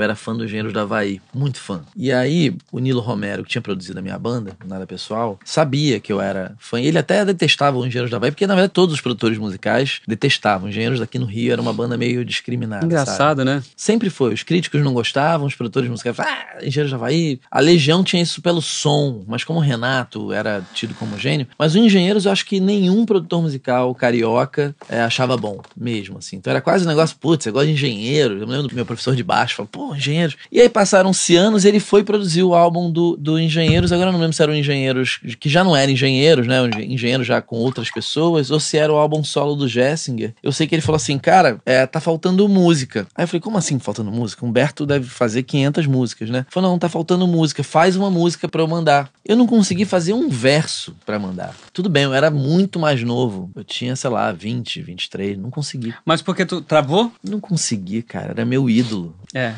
Eu era fã dos Engenheiros da Havaí, muito fã. E aí, o Nilo Romero, que tinha produzido a minha banda, nada pessoal, sabia que eu era fã. Ele até detestava os Engenheiros da Havaí, porque na verdade todos os produtores musicais detestavam. Engenheiros daqui no Rio era uma banda meio discriminada. Engraçado, sabe? né? Sempre foi. Os críticos não gostavam, os produtores musicais falavam, ah, Engenheiros da Havaí. A Legião tinha isso pelo som, mas como o Renato era tido como gênio, mas os Engenheiros eu acho que nenhum produtor musical carioca é, achava bom mesmo, assim. Então era quase um negócio, putz, eu gosto de engenheiro. Eu me lembro do meu professor de baixo, falou, pô, Engenheiros. E aí passaram-se anos, ele foi produzir o álbum do, do Engenheiros. Agora eu não lembro se eram Engenheiros que já não eram Engenheiros, né? Engenheiros já com outras pessoas, ou se era o álbum solo do Jessinger. Eu sei que ele falou assim, cara, é, tá faltando música. Aí eu falei, como assim faltando música? Humberto deve fazer 500 músicas, né? Falou, não, tá faltando música. Faz uma música para eu mandar. Eu não consegui fazer um verso para mandar. Tudo bem, eu era muito mais novo. Eu tinha, sei lá, 20, 23, não consegui. Mas porque tu travou? Não consegui, cara. Era meu ídolo. É.